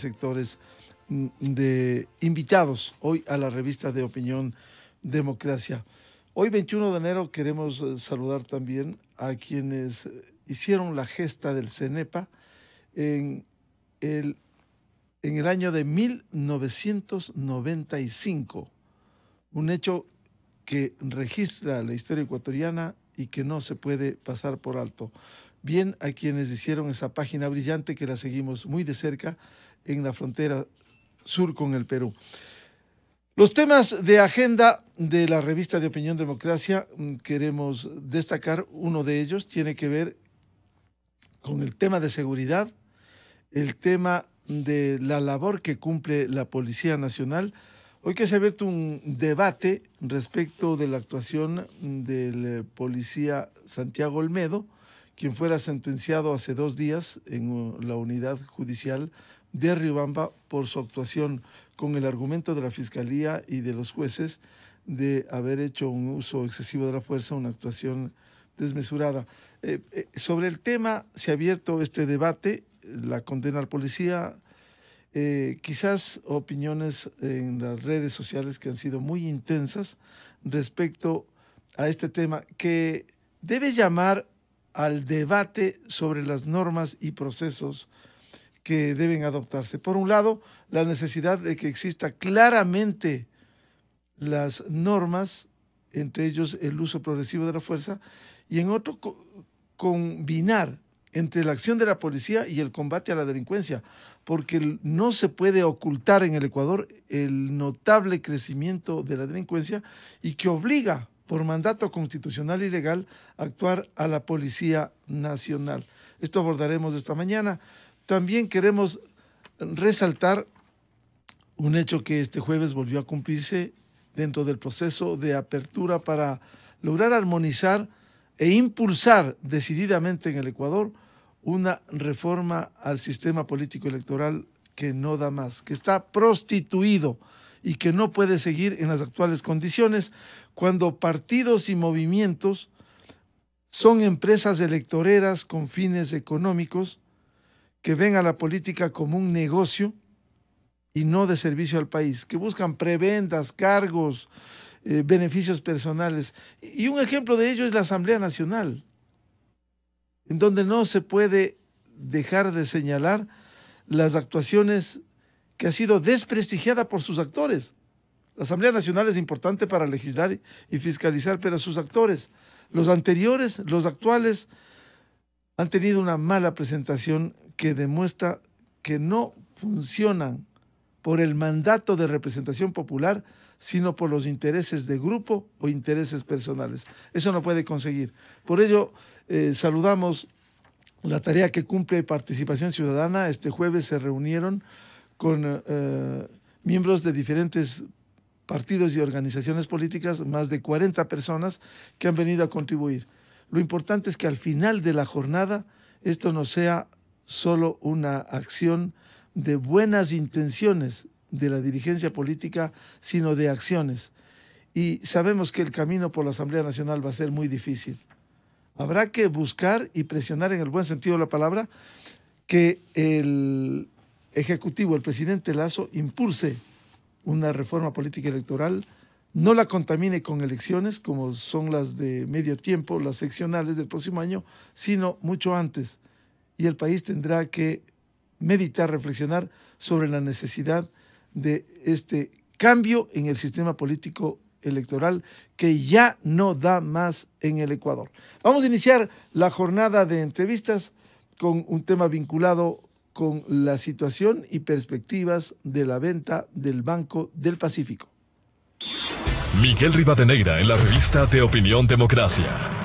sectores mm, de invitados hoy a la revista de opinión Democracia. Hoy 21 de enero queremos eh, saludar también a quienes eh, hicieron la gesta del CENEPA en el, en el año de 1995, un hecho que registra la historia ecuatoriana y que no se puede pasar por alto bien a quienes hicieron esa página brillante que la seguimos muy de cerca en la frontera sur con el Perú. Los temas de agenda de la revista de Opinión Democracia, mm, queremos destacar uno de ellos, tiene que ver con el tema de seguridad, el tema de la labor que cumple la Policía Nacional. Hoy que se ha abierto un debate respecto de la actuación del eh, policía Santiago Olmedo, quien fuera sentenciado hace dos días en uh, la unidad judicial de Riobamba por su actuación con el argumento de la Fiscalía y de los jueces de haber hecho un uso excesivo de la fuerza, una actuación desmesurada. Eh, eh, sobre el tema se ha abierto este debate, la condena al policía, eh, quizás opiniones en las redes sociales que han sido muy intensas respecto a este tema que debe llamar al debate sobre las normas y procesos que deben adoptarse. Por un lado, la necesidad de que exista claramente las normas, entre ellos el uso progresivo de la fuerza, y en otro, combinar entre la acción de la policía y el combate a la delincuencia, porque no se puede ocultar en el Ecuador el notable crecimiento de la delincuencia y que obliga por mandato constitucional y legal actuar a la Policía Nacional. Esto abordaremos esta mañana. También queremos resaltar un hecho que este jueves volvió a cumplirse dentro del proceso de apertura para lograr armonizar e impulsar decididamente en el Ecuador una reforma al sistema político electoral que no da más, que está prostituido y que no puede seguir en las actuales condiciones cuando partidos y movimientos son empresas electoreras con fines económicos que ven a la política como un negocio y no de servicio al país, que buscan prebendas, cargos, eh, beneficios personales. Y un ejemplo de ello es la Asamblea Nacional, en donde no se puede dejar de señalar las actuaciones que ha sido desprestigiada por sus actores. La Asamblea Nacional es importante para legislar y fiscalizar, pero sus actores, los anteriores, los actuales, han tenido una mala presentación que demuestra que no funcionan por el mandato de representación popular, sino por los intereses de grupo o intereses personales. Eso no puede conseguir. Por ello, eh, saludamos la tarea que cumple Participación Ciudadana. Este jueves se reunieron con eh, eh, miembros de diferentes partidos y organizaciones políticas, más de 40 personas que han venido a contribuir. Lo importante es que al final de la jornada esto no sea solo una acción de buenas intenciones de la dirigencia política, sino de acciones. Y sabemos que el camino por la Asamblea Nacional va a ser muy difícil. Habrá que buscar y presionar en el buen sentido de la palabra que el Ejecutivo, el presidente Lazo, impulse una reforma política electoral, no la contamine con elecciones como son las de medio tiempo, las seccionales del próximo año, sino mucho antes. Y el país tendrá que meditar, reflexionar sobre la necesidad de este cambio en el sistema político electoral que ya no da más en el Ecuador. Vamos a iniciar la jornada de entrevistas con un tema vinculado con la situación y perspectivas de la venta del Banco del Pacífico. Miguel Rivadeneira en la revista de Opinión Democracia.